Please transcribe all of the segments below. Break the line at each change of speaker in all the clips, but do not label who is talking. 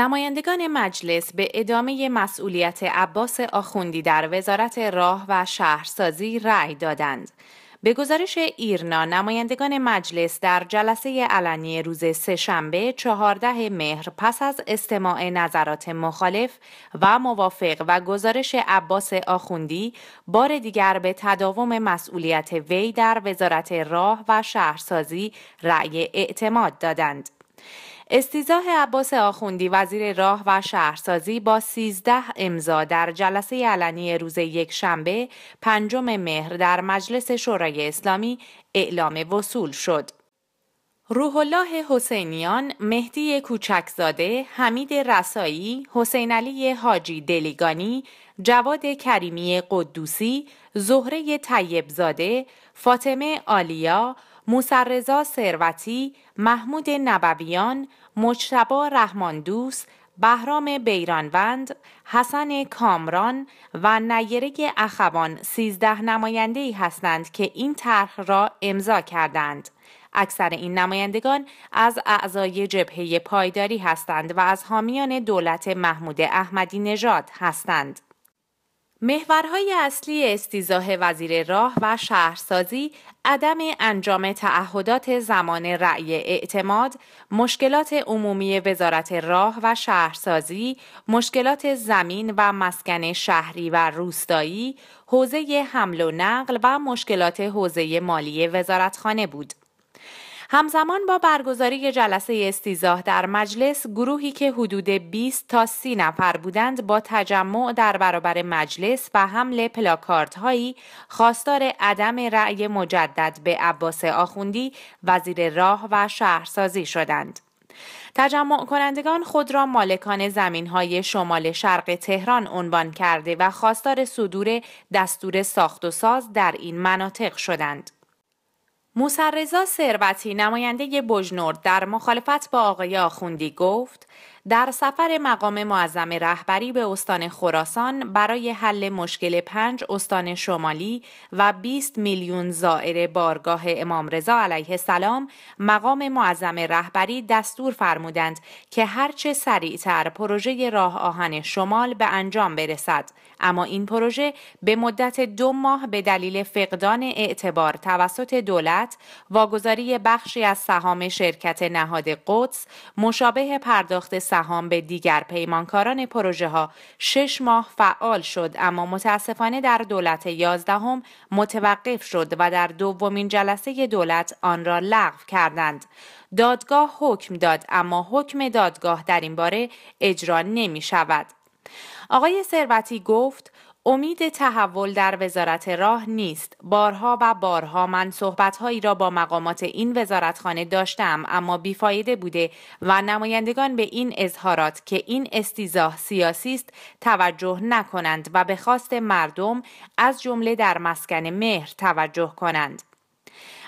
نمایندگان مجلس به ادامه مسئولیت عباس آخوندی در وزارت راه و شهرسازی رأی دادند. به گزارش ایرنا نمایندگان مجلس در جلسه علنی روز سهشنبه چهارده مهر پس از استماع نظرات مخالف و موافق و گزارش عباس آخوندی بار دیگر به تداوم مسئولیت وی در وزارت راه و شهرسازی رأی اعتماد دادند. استیزاه عباس آخوندی وزیر راه و شهرسازی با 13 امضا در جلسه علنی روز یک شنبه پنجم مهر در مجلس شورای اسلامی اعلام وصول شد. روح الله حسینیان، مهدی کوچکزاده، حمید رسایی، حسین علی حاجی دلیگانی، جواد کریمی قدوسی، زهره طیبزاده، فاطمه آلیا، موسرزا ثروتی، محمود نبویان، مجتبا رحمان دوست، بهرام بیرانوند، حسن کامران و نیره اخوان سیزده نماینده ای هستند که این طرح را امضا کردند. اکثر این نمایندگان از اعضای جبهه پایداری هستند و از حامیان دولت محمود احمدی نژاد هستند. محورهای اصلی استیزاه وزیر راه و شهرسازی عدم انجام تعهدات زمان رأی اعتماد، مشکلات عمومی وزارت راه و شهرسازی، مشکلات زمین و مسکن شهری و روستایی، حوزه حمل و نقل و مشکلات حوزه مالی وزارتخانه بود. همزمان با برگزاری جلسه استیزاه در مجلس گروهی که حدود 20 تا 30 نفر بودند با تجمع در برابر مجلس و حمل پلاکارت هایی خواستار عدم رأی مجدد به عباس آخوندی وزیر راه و شهرسازی شدند. تجمع کنندگان خود را مالکان زمین های شمال شرق تهران عنوان کرده و خواستار صدور دستور ساخت و ساز در این مناطق شدند. موسررضا ثروتی نماینده بژنور در مخالفت با آقای آخوندی گفت در سفر مقام معظم رهبری به استان خراسان برای حل مشکل پنج استان شمالی و 20 میلیون زائر بارگاه امام رضا علیه السلام مقام معظم رهبری دستور فرمودند که هرچه سریعتر پروژه راه آهن شمال به انجام برسد اما این پروژه به مدت دو ماه به دلیل فقدان اعتبار توسط دولت واگذاری بخشی از سهام شرکت نهاد قدس مشابه پرداخت سهام به دیگر پیمانکاران پروژه ها شش ماه فعال شد اما متاسفانه در دولت یازدهم متوقف شد و در دومین جلسه دولت آن را لغو کردند دادگاه حکم داد اما حکم دادگاه در این باره اجرا نمی شود آقای ثروتی گفت امید تحول در وزارت راه نیست. بارها و بارها من صحبتهایی را با مقامات این وزارتخانه داشتم اما بیفایده بوده و نمایندگان به این اظهارات که این استیزاه سیاسی است توجه نکنند و به خواست مردم از جمله در مسکن مهر توجه کنند.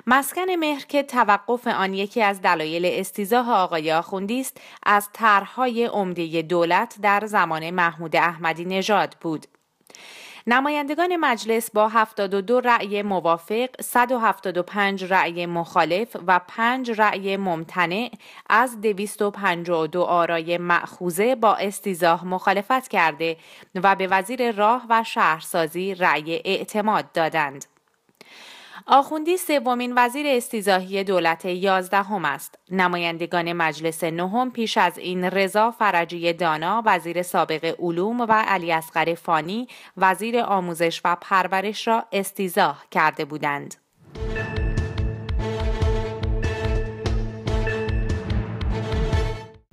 مسکن مهر که توقف آن یکی از دلایل استیزاه آقای آخوندی است از طرحهای عمده دولت در زمان محمود احمدی نژاد بود نمایندگان مجلس با 72 رأی موافق، 175 رأی مخالف و 5 رأی ممتنع از 252 آرای معخوزه با استیزاه مخالفت کرده و به وزیر راه و شهرسازی رأی اعتماد دادند. آخوندی سومین وزیر استیزاهی دولت یازدهم است. نمایندگان مجلس نهم پیش از این رضا فرجی دانا وزیر سابق علوم و علی اصغر فانی وزیر آموزش و پرورش را استیزاه کرده بودند.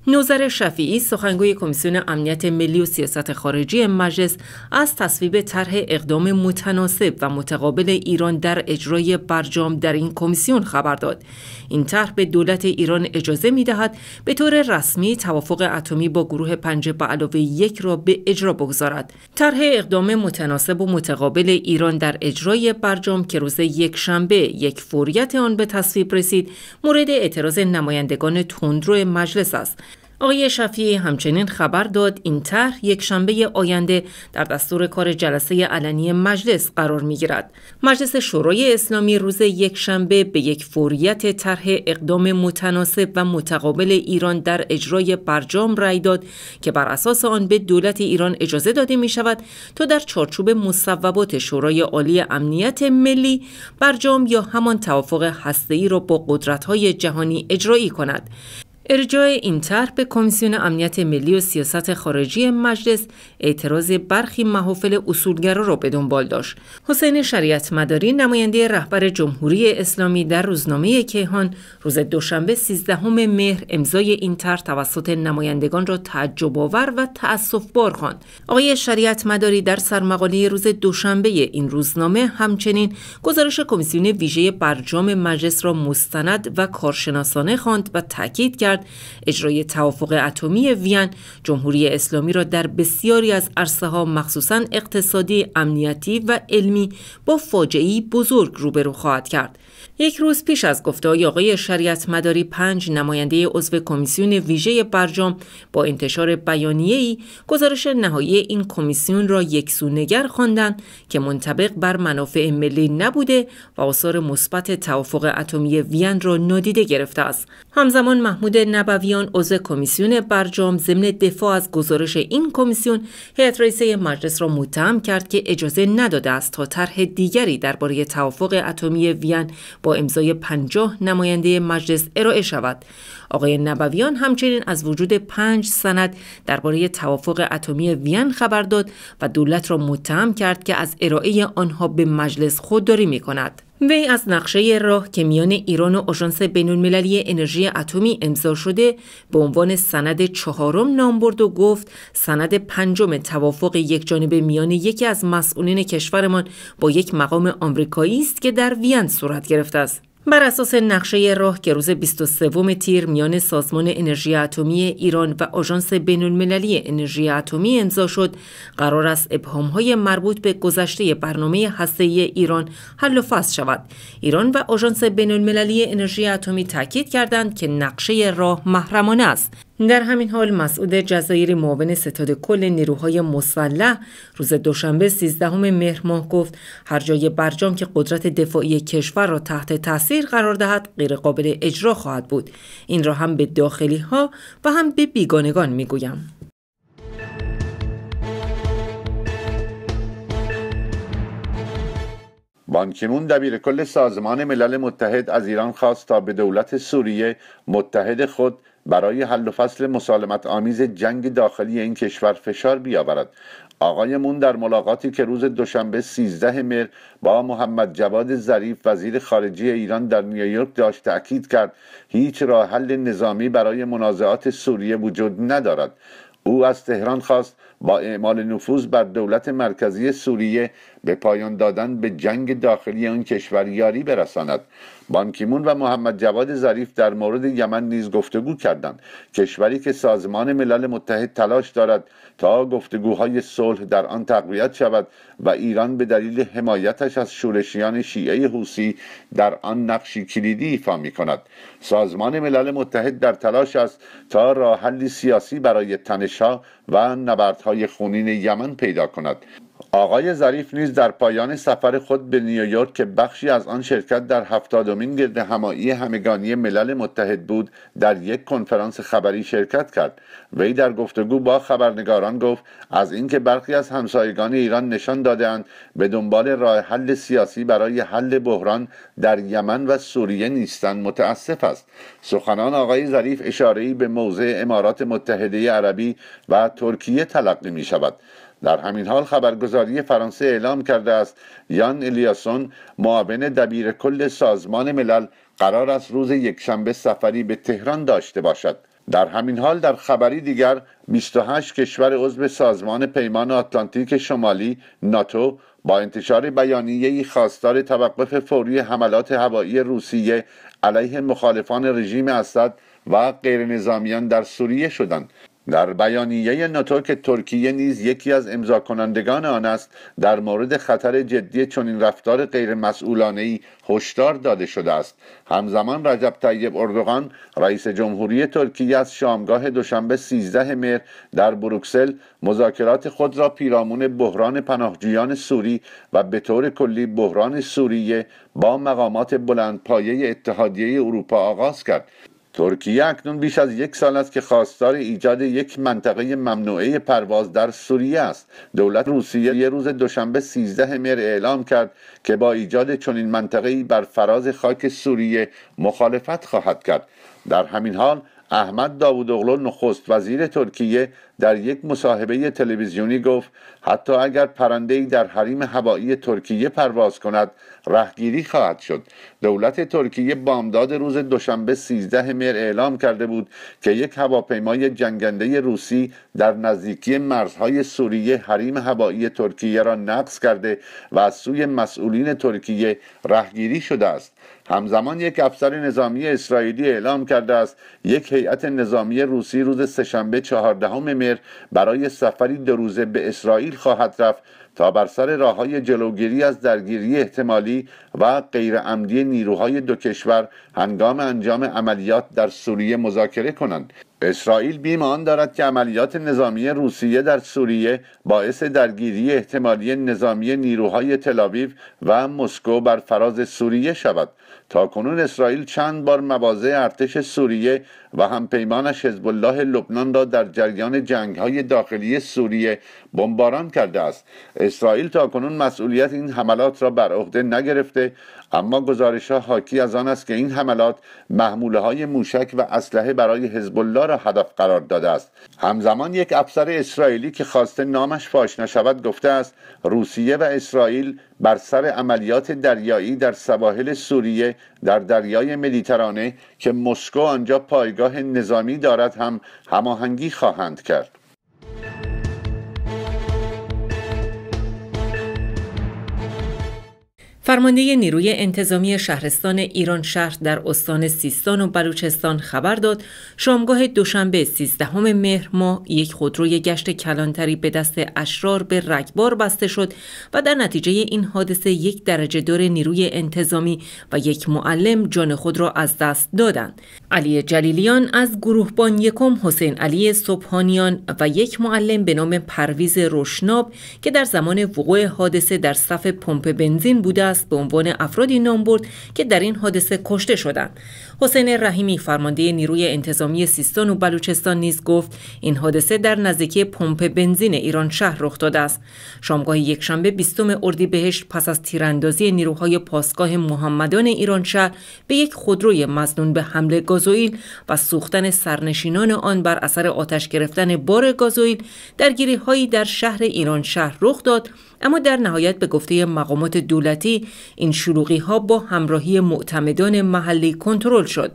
نوزر شفیعی سخنگوی کمیسیون امنیت ملی و سیاست خارجی مجلس از تصویب طرح اقدام متناسب و متقابل ایران در اجرای برجام در این کمیسیون خبر داد این طرح به دولت ایران اجازه می دهد به طور رسمی توافق اتمی با گروه پنج به علاوه یک را به اجرا بگذارد طرح اقدام متناسب و متقابل ایران در اجرای برجام که روز یک شنبه یک فوریت آن به تصویب رسید مورد اعتراض نمایندگان تندرو مجلس است آقای شفیعی همچنین خبر داد این طرح یک شنبه آینده در دستور کار جلسه علنی مجلس قرار می گیرد. مجلس شورای اسلامی روز یک شنبه به یک فوریت طرح اقدام متناسب و متقابل ایران در اجرای برجام رأی داد که بر اساس آن به دولت ایران اجازه داده می شود تا در چارچوب مصوبات شورای عالی امنیت ملی برجام یا همان توافق هسته‌ای را با قدرت‌های جهانی اجرایی کند. ارجاع این طرح به کمیسیون امنیت ملی و سیاست خارجی مجلس اعتراض برخی محافل اصولگرا را به دنبال داشت. حسین شریعت مداری نماینده رهبر جمهوری اسلامی در روزنامه کیهان روز دوشنبه 13 مهر امضای این طرح توسط نمایندگان را تعجب آور و تأسف بار خواند. آقای شریعت مداری در سرمقاله روز دوشنبه این روزنامه همچنین گزارش کمیسیون ویژه برجام مجلس را مستند و کارشناسانه خواند و تاکید کرد اجرای توافق اتمی وین جمهوری اسلامی را در بسیاری از عرصه ها مخصوصا اقتصادی امنیتی و علمی با فاجعی بزرگ روبرو خواهد کرد یک روز پیش از گفته آقای شریعت مداری پنج نماینده عضو کمیسیون ویژه برجام با انتشار بیانیه‌ای گزارش نهایی این کمیسیون را یکسونگر خواندند که منطبق بر منافع ملی نبوده و آثار مثبت توافق اتمی وین را نادیده گرفته است همزمان محمود نبویان عضو کمیسیون برجام ضمن دفاع از گزارش این کمیسیون هیئت رئیسه مجلس را متهم کرد که اجازه نداده است تا طرح دیگری درباره توافق اتمی وین با امضای 50 نماینده مجلس ارائه شود. آقای نبویان همچنین از وجود پنج سند درباره توافق اتمی وین خبر داد و دولت را متهم کرد که از ارائه آنها به مجلس خودداری می کند. وی از نقشه راه که میان ایران و آژانس بینالمللی انرژی اتمی امضا شده به عنوان سند چهارم نام برد و گفت سند پنجم توافق یکجانبه میان یکی از مسئولین کشورمان با یک مقام آمریکایی است که در وین صورت گرفته است بر اساس نقشه راه که روز 23 تیر میان سازمان انرژی اتمی ایران و آژانس بین‌المللی انرژی اتمی امضا شد قرار است ابهام‌های مربوط به گذشته برنامه هسته‌ای ایران حل و فصل شود ایران و آژانس بین‌المللی انرژی اتمی تاکید کردند که نقشه راه محرمانه است در همین حال مسعود جزایری معاون ستاد کل نیروهای مسلح روز دوشنبه 13 مهر ماه گفت هر جای برجام که قدرت دفاعی کشور را تحت تاثیر قرار دهد غیرقابل اجرا خواهد بود این را هم به داخلی ها و هم به بیگانگان میگویم
بانکیمون دبیر کل سازمان ملل متحد از ایران خواست تا به دولت سوریه متحد خود برای حل و فصل مسالمت آمیز جنگ داخلی این کشور فشار بیاورد آقای آقایمون در ملاقاتی که روز دوشنبه 13 مهر با محمد جواد ظریف وزیر خارجه ایران در نیویورک داشت تاکید کرد هیچ راه حل نظامی برای منازعات سوریه وجود ندارد او از تهران خواست با اعمال نفوذ بر دولت مرکزی سوریه به پایان دادن به جنگ داخلی آن کشور یاری برساند بانکیمون و محمد جواد ظریف در مورد یمن نیز گفتگو کردند کشوری که سازمان ملل متحد تلاش دارد تا گفتگوهای صلح در آن تقویت شود و ایران به دلیل حمایتش از شورشیان شیعه حوسی در آن نقشی کلیدی ایفا می کند سازمان ملل متحد در تلاش است تا راه حلی سیاسی برای تنشها و نبردهای خونین یمن پیدا کند آقای ظریف نیز در پایان سفر خود به نیویورک که بخشی از آن شرکت در هفتادمین گرد همایی همگانی ملل متحد بود در یک کنفرانس خبری شرکت کرد وی در گفتگو با خبرنگاران گفت از اینکه برخی از همسایگان ایران نشان دادهاند به دنبال راه حل سیاسی برای حل بحران در یمن و سوریه نیستند متاسف است سخنان آقای ظریف اشارهای به موضع امارات متحده عربی و ترکیه تلقی می در همین حال خبرگزاری فرانسه اعلام کرده است یان الیاسون معاون دبیر کل سازمان ملل قرار است روز یکشنبه سفری به تهران داشته باشد در همین حال در خبری دیگر 28 کشور عضو سازمان پیمان آتلانتیک شمالی ناتو با انتشار بیانیه‌ای خواستار توقف فوری حملات هوایی روسیه علیه مخالفان رژیم اسد و غیرنظامیان در سوریه شدند در بیانیه ناتو که ترکیه نیز یکی از امضا کنندگان آن است در مورد خطر جدی چنین رفتار غیرمسئولانه ای هشدار داده شده است همزمان رجب طیب اردوغان رئیس جمهوری ترکیه از شامگاه دوشنبه 13 مهر در بروکسل مذاکرات خود را پیرامون بحران پناهجویان سوری و به طور کلی بحران سوریه با مقامات بلندپایه اتحادیه اروپا آغاز کرد ترکیه اکنون بیش از یک سال است که خواستار ایجاد یک منطقه ممنوعه پرواز در سوریه است دولت روسیه یه روز دوشنبه 13 مهر اعلام کرد که با ایجاد چنین منطقه‌ای بر فراز خاک سوریه مخالفت خواهد کرد در همین حال احمد اغلو نخست وزیر ترکیه در یک مصاحبه تلویزیونی گفت حتی اگر پرندهای در حریم هوایی ترکیه پرواز کند رهگیری خواهد شد دولت ترکیه بامداد روز دوشنبه 13 مهر اعلام کرده بود که یک هواپیمای جنگنده روسی در نزدیکی مرزهای سوریه حریم هوایی ترکیه را نقض کرده و از سوی مسئولین ترکیه رهگیری شده است همزمان یک افسر نظامی اسرائیلی اعلام کرده است یک هیئت نظامی روسی روز سهشنبه چهاردهم مهر برای سفری دو روزه به اسرائیل خواهد رفت تا بر سر راه های جلوگیری از درگیری احتمالی و غیرعمدی نیروهای دو کشور هنگام انجام عملیات در سوریه مذاکره کنند اسرائیل بیمان دارد که عملیات نظامی روسیه در سوریه باعث درگیری احتمالی نظامی نیروهای تلاویو و مسکو بر فراز سوریه شود تا کنون اسرائیل چند بار مواضع ارتش سوریه و همپیمانش حزب الله لبنان را در جریان های داخلی سوریه بمباران کرده است اسرائیل تاکنون مسئولیت این حملات را بر عهده نگرفته اما ها حاکی از آن است که این حملات های موشک و اسلحه برای حزب الله را هدف قرار داده است همزمان یک افسر اسرائیلی که خواسته نامش فاش نشود گفته است روسیه و اسرائیل بر سر عملیات دریایی در سواحل سوریه در دریای مدیترانه که مسکو آنجا پایگاه نظامی دارد هم هماهنگی خواهند کرد
فرمانده نیروی انتظامی شهرستان ایران شهر در استان سیستان و بلوچستان خبر داد شامگاه دوشنبه 13 مهر ماه یک خودروی گشت کلانتری به دست اشرار به رگبار بسته شد و در نتیجه این حادثه یک درجه دار نیروی انتظامی و یک معلم جان خود را از دست دادند علی جلیلیان از گروهبان یکم حسین علی صبحانیان و یک معلم به نام پرویز روشناب که در زمان وقوع حادثه در صف پمپ بنزین بوده است به عنوان افرادی نام برد که در این حادثه کشته شدند حسین رحیمی فرمانده نیروی انتظامی سیستان و بلوچستان نیز گفت این حادثه در نزدیکی پمپ بنزین ایران شهر رخ داده است شامگاه یکشنبه 20 اردیبهشت پس از تیراندازی نیروهای پاسگاه محمدان ایران شهر به یک خودروی مزنون به حمله گازوئیل و سوختن سرنشینان آن بر اثر آتش گرفتن بار گازوئیل درگیری هایی در شهر ایران شهر رخ داد اما در نهایت به گفته مقامات دولتی این شلوغی ها با همراهی معتمدان محلی کنترل شد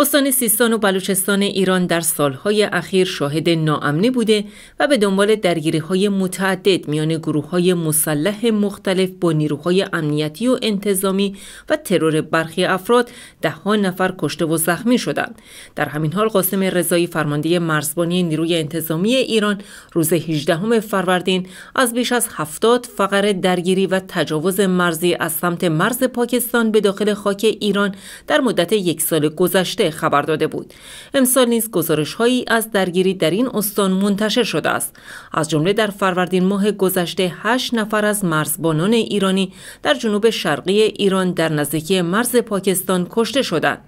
استان سیستان و بلوچستان ایران در سالهای اخیر شاهد ناامنی بوده و به دنبال درگیری های متعدد میان گروه های مسلح مختلف با نیروهای امنیتی و انتظامی و ترور برخی افراد دهها نفر کشته و زخمی شدند. در همین حال قاسم رضایی فرمانده مرزبانی نیروی انتظامی ایران روز 18 فروردین از بیش از 70 فقر درگیری و تجاوز مرزی از سمت مرز پاکستان به داخل خاک ایران در مدت یک سال گذشته خبر داده بود امسال نیز گزارش هایی از درگیری در این استان منتشر شده است از جمله در فروردین ماه گذشته 8 نفر از مرزبانان ایرانی در جنوب شرقی ایران در نزدیکی مرز پاکستان کشته شدند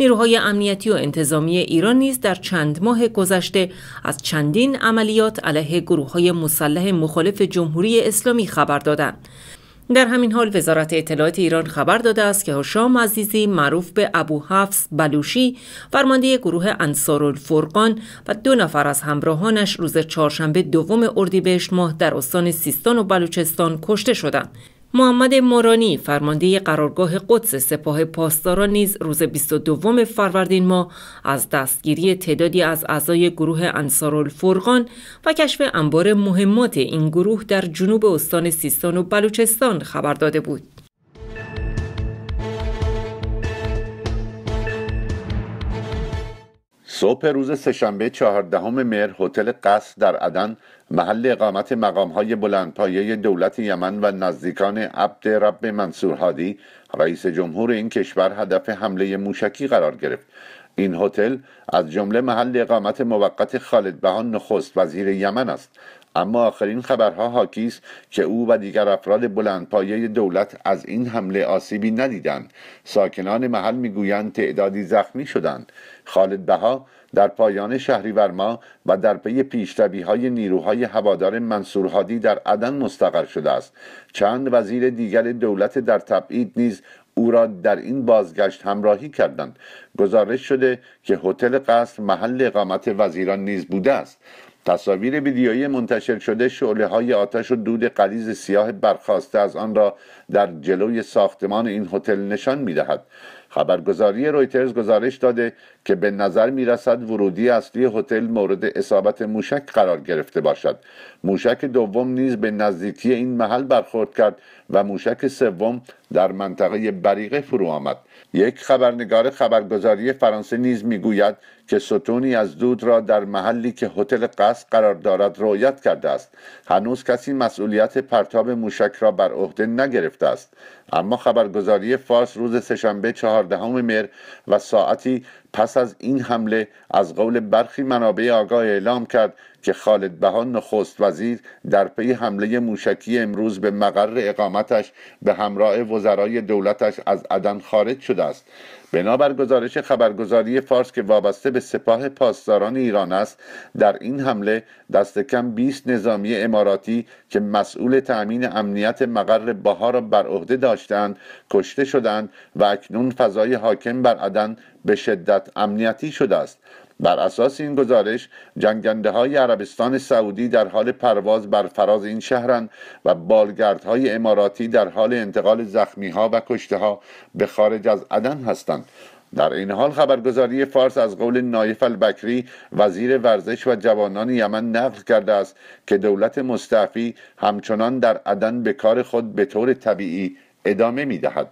نیروهای امنیتی و انتظامی ایران نیز در چند ماه گذشته از چندین عملیات علیه گروه های مسلح مخالف جمهوری اسلامی خبر دادند در همین حال وزارت اطلاعات ایران خبر داده است که هشام عزیزی معروف به ابو حفظ بلوشی فرمانده گروه انصار الفرقان و دو نفر از همراهانش روز چهارشنبه دوم اردیبهشت ماه در استان سیستان و بلوچستان کشته شدند محمد مارانی فرمانده قرارگاه قدس سپاه پاسداران نیز روز 22 فروردین ما از دستگیری تعدادی از اعضای گروه انصار الفرقان و کشف انبار مهمات این گروه در جنوب استان سیستان و بلوچستان خبر داده بود.
صبح روز سهشنبه 14 مهر هتل قصر در عدن محل اقامت مقام های بلندپایه دولت یمن و نزدیکان عبد رب منصور هادی رئیس جمهور این کشور هدف حمله موشکی قرار گرفت این هتل از جمله محل اقامت موقت خالد بهان نخست وزیر یمن است اما آخرین خبرها حاکی است که او و دیگر افراد بلندپایه دولت از این حمله آسیبی ندیدند ساکنان محل میگویند تعدادی زخمی شدند خالد بها در پایان شهریور ماه و در پی پیشروی های نیروهای هوادار منصورهادی در عدن مستقر شده است چند وزیر دیگر دولت در تبعید نیز او را در این بازگشت همراهی کردند گزارش شده که هتل قصر محل اقامت وزیران نیز بوده است تصاویر ویدیویی منتشر شده شعله های آتش و دود قلیز سیاه برخواسته از آن را در جلوی ساختمان این هتل نشان می دهد. خبرگزاری رویترز گزارش داده که به نظر می رسد ورودی اصلی هتل مورد اصابت موشک قرار گرفته باشد موشک دوم نیز به نزدیکی این محل برخورد کرد و موشک سوم در منطقه بریقه فرو آمد یک خبرنگار خبرگزاری فرانسه نیز میگوید که ستونی از دود را در محلی که هتل قصد قرار دارد رویت کرده است هنوز کسی مسئولیت پرتاب موشک را بر عهده نگرفته است اما خبرگزاری فارس روز سهشنبه چهاردهم مهر و ساعتی پس از این حمله از قول برخی منابع آگاه اعلام کرد که خالد بهان نخست وزیر در پی حمله موشکی امروز به مقر اقامتش به همراه وزرای دولتش از عدن خارج شده است بنابر گزارش خبرگزاری فارس که وابسته به سپاه پاسداران ایران است در این حمله دست کم 20 نظامی اماراتی که مسئول تأمین امنیت مقر باها را بر عهده داشتند کشته شدند و اکنون فضای حاکم بر عدن به شدت امنیتی شده است بر اساس این گزارش جنگنده های عربستان سعودی در حال پرواز بر فراز این شهرند و بالگردهای اماراتی در حال انتقال زخمی ها و کشته ها به خارج از عدن هستند در این حال خبرگزاری فارس از قول نایف البکری وزیر ورزش و جوانان یمن نقل کرده است که دولت مستعفی همچنان در عدن به کار خود به طور طبیعی ادامه می دهد.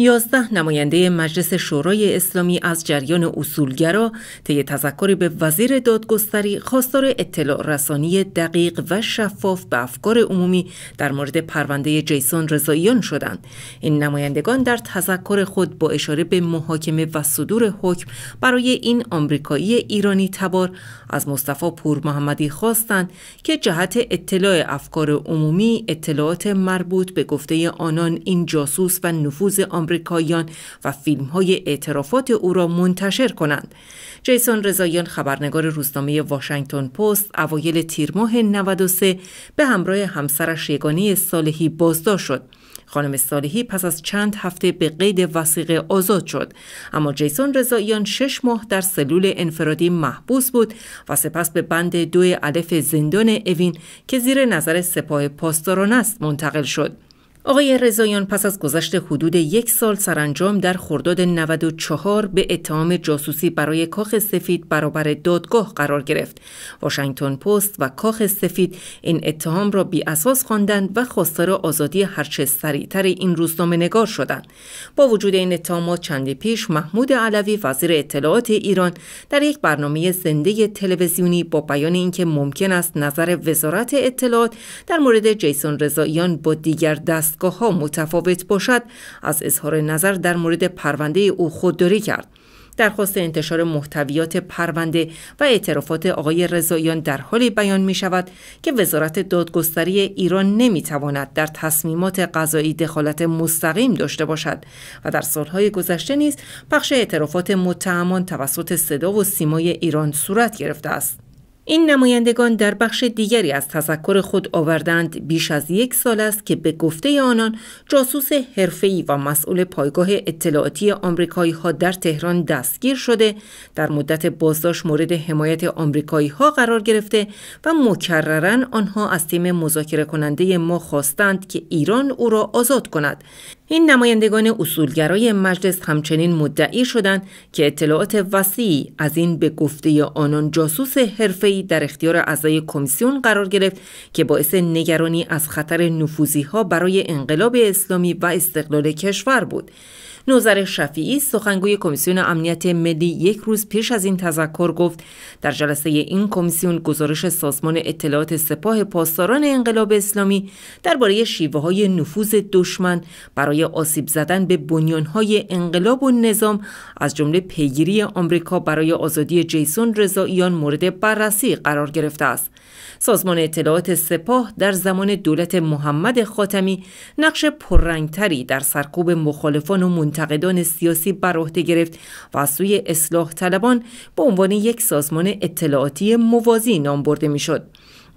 یازده نماینده مجلس شورای اسلامی از جریان اصولگرا طی تذکر به وزیر دادگستری خواستار اطلاع رسانی دقیق و شفاف به افکار عمومی در مورد پرونده جیسون رضاییان شدند این نمایندگان در تذکر خود با اشاره به محاکمه و صدور حکم برای این آمریکایی ایرانی تبار از مصطفی پور محمدی خواستند که جهت اطلاع افکار عمومی اطلاعات مربوط به گفته آنان این جاسوس و نفوذ آمریکاییان و های اعترافات او را منتشر کنند. جیسون رضایان خبرنگار روزنامه واشنگتن پست اوایل تیر ماه 93 به همراه همسرش یگانه صالحی بازداشت شد. خانم صالحی پس از چند هفته به قید وسیقه آزاد شد اما جیسون رضاییان شش ماه در سلول انفرادی محبوس بود و سپس به بند دوی علف زندان اوین که زیر نظر سپاه پاسداران است منتقل شد آقای رضایان پس از گذشت حدود یک سال سرانجام در خرداد 94 به اتهام جاسوسی برای کاخ سفید برابر دادگاه قرار گرفت. واشنگتن پست و کاخ سفید این اتهام را بی اساس خواندند و خواستار آزادی هرچه سریعتر این روزنامه نگار شدند. با وجود این اتهامات چندی پیش محمود علوی وزیر اطلاعات ایران در یک برنامه زنده تلویزیونی با بیان اینکه ممکن است نظر وزارت اطلاعات در مورد جیسون رضاییان با دیگر دست دستگاه ها متفاوت باشد از اظهار نظر در مورد پرونده او خودداری کرد درخواست انتشار محتویات پرونده و اعترافات آقای رضاییان در حالی بیان می شود که وزارت دادگستری ایران نمی تواند در تصمیمات قضایی دخالت مستقیم داشته باشد و در سالهای گذشته نیز بخش اعترافات متهمان توسط صدا و سیمای ایران صورت گرفته است. این نمایندگان در بخش دیگری از تذکر خود آوردند بیش از یک سال است که به گفته آنان جاسوس حرفه‌ای و مسئول پایگاه اطلاعاتی آمریکایی ها در تهران دستگیر شده در مدت بازداشت مورد حمایت آمریکایی ها قرار گرفته و مکررا آنها از تیم مذاکره کننده ما خواستند که ایران او را آزاد کند این نمایندگان اصولگرای مجلس همچنین مدعی شدند که اطلاعات وسیعی از این به گفته آنان جاسوس حرفه‌ای در اختیار اعضای کمیسیون قرار گرفت که باعث نگرانی از خطر نفوزی برای انقلاب اسلامی و استقلال کشور بود. نوزر شفیعی سخنگوی کمیسیون امنیت ملی یک روز پیش از این تذکر گفت در جلسه این کمیسیون گزارش سازمان اطلاعات سپاه پاسداران انقلاب اسلامی درباره شیوه های نفوذ دشمن برای آسیب زدن به های انقلاب و نظام از جمله پیگیری آمریکا برای آزادی جیسون رضاییان مورد بررسی قرار گرفته است سازمان اطلاعات سپاه در زمان دولت محمد خاتمی نقش پررنگتری در سرکوب مخالفان و منتقدان سیاسی بر عهده گرفت و از سوی اصلاح طلبان به عنوان یک سازمان اطلاعاتی موازی نام برده میشد.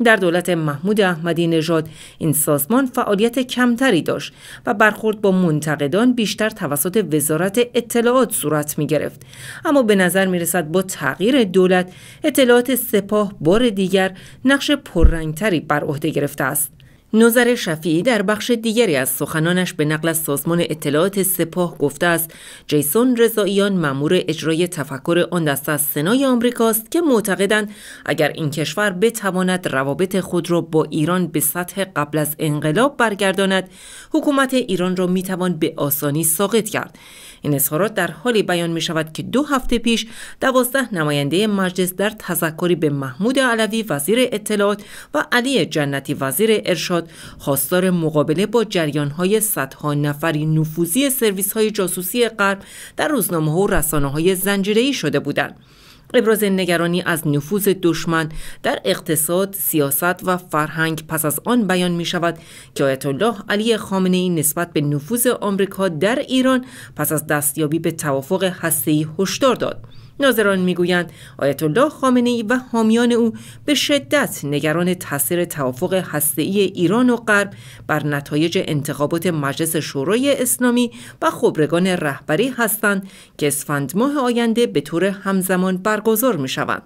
در دولت محمود احمدی نژاد این سازمان فعالیت کمتری داشت و برخورد با منتقدان بیشتر توسط وزارت اطلاعات صورت می گرفت اما به نظر می رسد با تغییر دولت اطلاعات سپاه بار دیگر نقش پررنگتری بر عهده گرفته است نظر شفیعی در بخش دیگری از سخنانش به نقل از سازمان اطلاعات سپاه گفته است جیسون رضاییان مأمور اجرای تفکر آن دست از سنای آمریکاست که معتقدند اگر این کشور بتواند روابط خود را با ایران به سطح قبل از انقلاب برگرداند حکومت ایران را میتوان به آسانی ساقط کرد این اظهارات در حالی بیان می شود که دو هفته پیش دوازده نماینده مجلس در تذکری به محمود علوی وزیر اطلاعات و علی جنتی وزیر ارشاد خواستار مقابله با های صدها نفری نفوذی سرویس های جاسوسی غرب در روزنامه ها و رسانه های زنجیره‌ای شده بودند. ابراز نگرانی از نفوذ دشمن در اقتصاد، سیاست و فرهنگ پس از آن بیان می شود که آیت الله علی خامنه ای نسبت به نفوذ آمریکا در ایران پس از دستیابی به توافق هسته‌ای هشدار داد. ناظران میگویند آیت الله خامنه ای و حامیان او به شدت نگران تاثیر توافق ای ایران و غرب بر نتایج انتخابات مجلس شورای اسلامی و خبرگان رهبری هستند که اسفند ماه آینده به طور همزمان برگزار می شوند.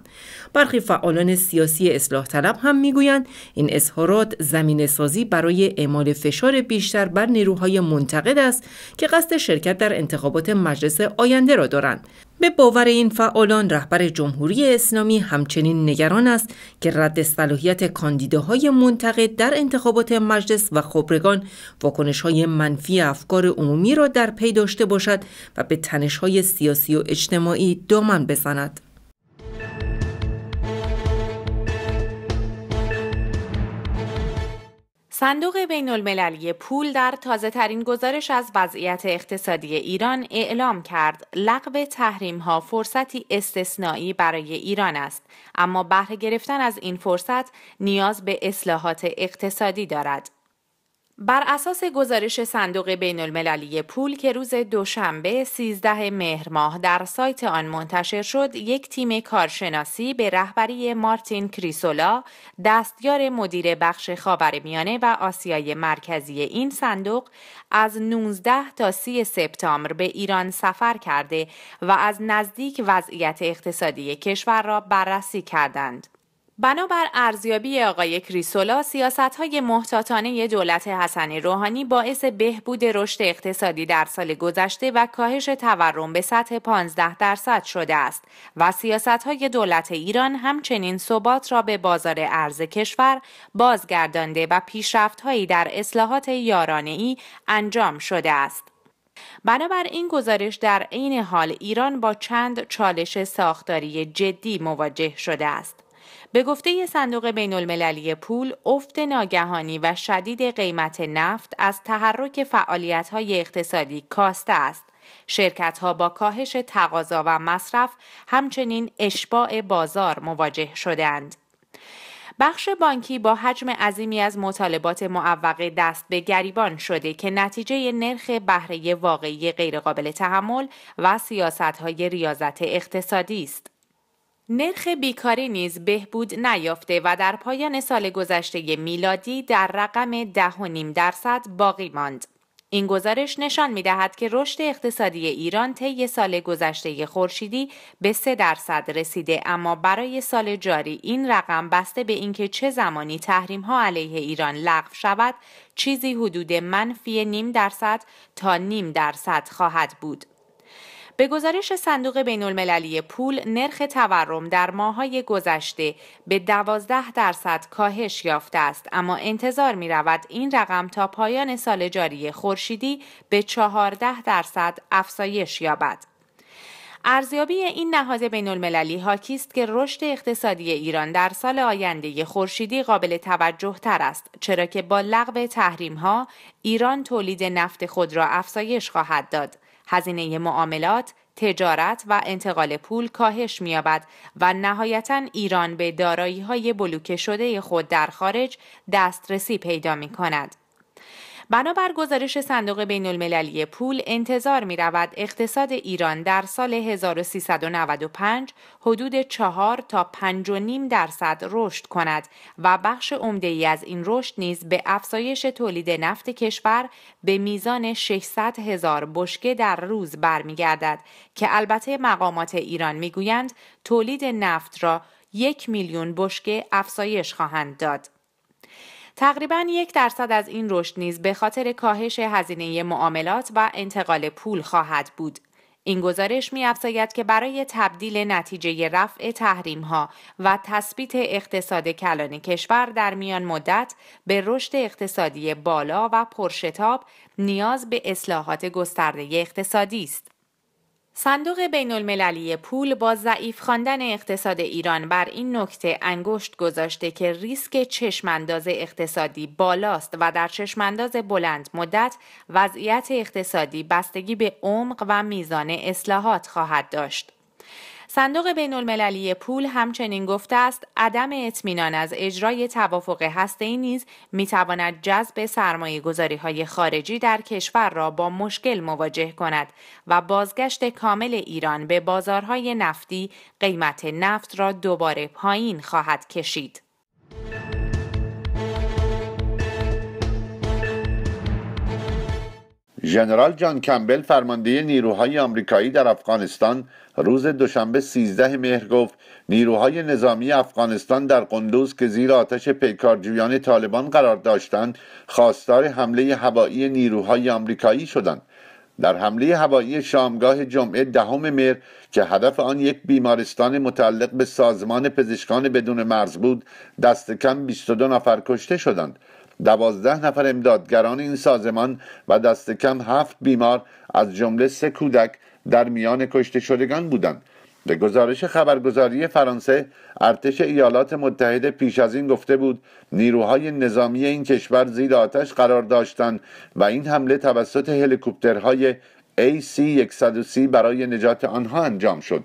برخی فعالان سیاسی اصلاح طلب هم میگویند این اظهارات زمین سازی برای اعمال فشار بیشتر بر نیروهای منتقد است که قصد شرکت در انتخابات مجلس آینده را دارند به باور این فعالان رهبر جمهوری اسلامی همچنین نگران است که رد صلاحیت کاندیداهای منتقد در انتخابات مجلس و خبرگان واکنش های منفی افکار عمومی را در پی داشته باشد و به تنش های سیاسی و اجتماعی دامن بزند.
صندوق بین المللی پول در تازه ترین گزارش از وضعیت اقتصادی ایران اعلام کرد لغو تحریم ها فرصتی استثنایی برای ایران است اما بهره گرفتن از این فرصت نیاز به اصلاحات اقتصادی دارد بر اساس گزارش صندوق بین المللی پول که روز دوشنبه 13 مهر ماه در سایت آن منتشر شد، یک تیم کارشناسی به رهبری مارتین کریسولا، دستیار مدیر بخش خاورمیانه و آسیای مرکزی این صندوق، از 19 تا 30 سپتامبر به ایران سفر کرده و از نزدیک وضعیت اقتصادی کشور را بررسی کردند. بنابر ارزیابی آقای کریسولا سیاست های محتاطانه دولت حسن روحانی باعث بهبود رشد اقتصادی در سال گذشته و کاهش تورم به سطح 15 درصد شده است و سیاست های دولت ایران همچنین ثبات را به بازار ارز کشور بازگردانده و پیشرفت هایی در اصلاحات یارانه ای انجام شده است. بنابر این گزارش در عین حال ایران با چند چالش ساختاری جدی مواجه شده است. به گفته صندوق بین المللی پول، افت ناگهانی و شدید قیمت نفت از تحرک فعالیت های اقتصادی کاسته است. شرکتها با کاهش تقاضا و مصرف همچنین اشباع بازار مواجه شدند. بخش بانکی با حجم عظیمی از مطالبات معوقه دست به گریبان شده که نتیجه نرخ بهره واقعی غیرقابل تحمل و سیاست های ریاضت اقتصادی است. نرخ بیکاری نیز بهبود نیافته و در پایان سال گذشته میلادی در رقم 10.5 درصد باقی ماند. این گزارش نشان می دهد که رشد اقتصادی ایران طی سال گذشته خورشیدی به 3 درصد رسیده اما برای سال جاری این رقم بسته به اینکه چه زمانی تحریم ها علیه ایران لغو شود چیزی حدود منفی نیم درصد تا نیم درصد خواهد بود. به گزارش صندوق بین المللی پول نرخ تورم در ماهای گذشته به 12 درصد کاهش یافته است اما انتظار می رود این رقم تا پایان سال جاری خورشیدی به 14 درصد افزایش یابد. ارزیابی این نهاد بین المللی حاکی است که رشد اقتصادی ایران در سال آینده خورشیدی قابل توجه تر است چرا که با لغو تحریم ها ایران تولید نفت خود را افزایش خواهد داد. هزینه معاملات، تجارت و انتقال پول کاهش می‌یابد و نهایتا ایران به دارایی‌های های بلوکه شده خود در خارج دسترسی پیدا می‌کند. بنابر گزارش صندوق بین المللی پول انتظار می رود اقتصاد ایران در سال 1395 حدود 4 تا 5.5 درصد رشد کند و بخش عمده ای از این رشد نیز به افزایش تولید نفت کشور به میزان 600 هزار بشکه در روز برمیگردد که البته مقامات ایران گویند تولید نفت را یک میلیون بشکه افزایش خواهند داد. تقریبا یک درصد از این رشد نیز به خاطر کاهش هزینه معاملات و انتقال پول خواهد بود. این گزارش می افزاید که برای تبدیل نتیجه رفع تحریم ها و تثبیت اقتصاد کلان کشور در میان مدت به رشد اقتصادی بالا و پرشتاب نیاز به اصلاحات گسترده اقتصادی است. صندوق بین المللی پول با ضعیف خواندن اقتصاد ایران بر این نکته انگشت گذاشته که ریسک چشمانداز اقتصادی بالاست و در چشمانداز بلند مدت وضعیت اقتصادی بستگی به عمق و میزان اصلاحات خواهد داشت. صندوق بین المللی پول همچنین گفته است عدم اطمینان از اجرای توافق ای نیز میتواند جذب سرمایه گذاری های خارجی در کشور را با مشکل مواجه کند و بازگشت کامل ایران به بازارهای نفتی قیمت نفت را دوباره پایین خواهد کشید.
ژنرال جان کمبل فرمانده نیروهای آمریکایی در افغانستان روز دوشنبه 13 مهر گفت نیروهای نظامی افغانستان در قندوز که زیر آتش پیکارجویان طالبان قرار داشتند خواستار حمله هوایی نیروهای آمریکایی شدند در حمله هوایی شامگاه جمعه دهم مهر که هدف آن یک بیمارستان متعلق به سازمان پزشکان بدون مرز بود دست کم 22 نفر کشته شدند دوازده نفر امدادگران این سازمان و دست کم هفت بیمار از جمله سه کودک در میان کشته شدگان بودند به گزارش خبرگزاری فرانسه ارتش ایالات متحده پیش از این گفته بود نیروهای نظامی این کشور زیر آتش قرار داشتند و این حمله توسط هلیکوپترهای AC-130 برای نجات آنها انجام شد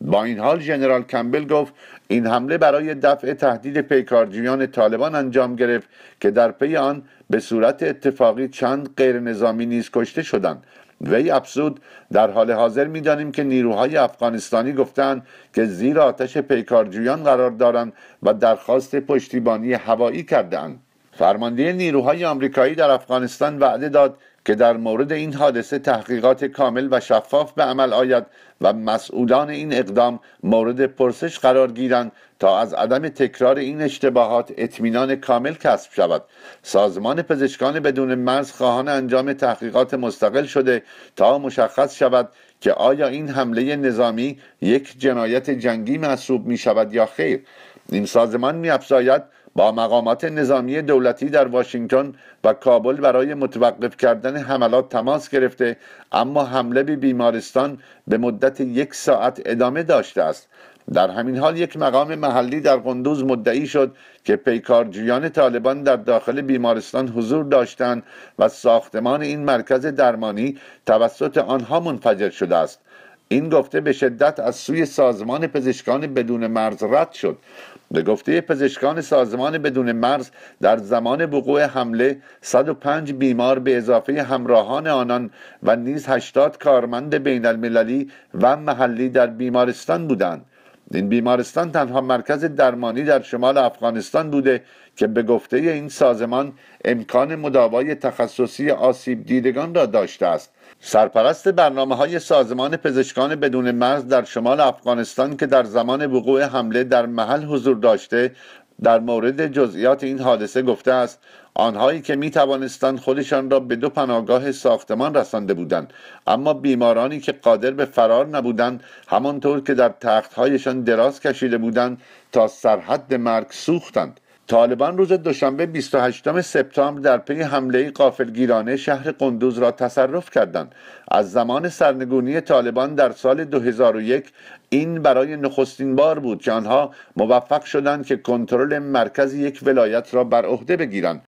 با این حال ژنرال کمبل گفت این حمله برای دفع تهدید پیکارجویان طالبان انجام گرفت که در پی آن به صورت اتفاقی چند غیر نظامی نیز کشته شدند وی افزود در حال حاضر میدانیم که نیروهای افغانستانی گفتند که زیر آتش پیکارجویان قرار دارند و درخواست پشتیبانی هوایی کردهاند فرمانده نیروهای آمریکایی در افغانستان وعده داد که در مورد این حادثه تحقیقات کامل و شفاف به عمل آید و مسئولان این اقدام مورد پرسش قرار گیرند تا از عدم تکرار این اشتباهات اطمینان کامل کسب شود سازمان پزشکان بدون مرز خواهان انجام تحقیقات مستقل شده تا مشخص شود که آیا این حمله نظامی یک جنایت جنگی محسوب می شود یا خیر این سازمان می افزاید با مقامات نظامی دولتی در واشنگتن و کابل برای متوقف کردن حملات تماس گرفته اما حمله به بیمارستان به مدت یک ساعت ادامه داشته است در همین حال یک مقام محلی در قندوز مدعی شد که پیکارجویان طالبان در داخل بیمارستان حضور داشتند و ساختمان این مرکز درمانی توسط آنها منفجر شده است این گفته به شدت از سوی سازمان پزشکان بدون مرز رد شد به گفته پزشکان سازمان بدون مرز در زمان وقوع حمله 105 بیمار به اضافه همراهان آنان و نیز 80 کارمند بین المللی و محلی در بیمارستان بودند این بیمارستان تنها مرکز درمانی در شمال افغانستان بوده که به گفته این سازمان امکان مداوای تخصصی آسیب دیدگان را داشته است سرپرست برنامه های سازمان پزشکان بدون مرز در شمال افغانستان که در زمان وقوع حمله در محل حضور داشته در مورد جزئیات این حادثه گفته است آنهایی که می توانستند خودشان را به دو پناهگاه ساختمان رسانده بودند اما بیمارانی که قادر به فرار نبودند همانطور که در تختهایشان دراز کشیده بودند تا سرحد مرگ سوختند طالبان روز دوشنبه 28 سپتامبر در پی حمله قافلگیرانه شهر قندوز را تصرف کردند. از زمان سرنگونی طالبان در سال 2001 این برای نخستین بار بود که آنها موفق شدند که کنترل مرکز یک ولایت را بر عهده بگیرند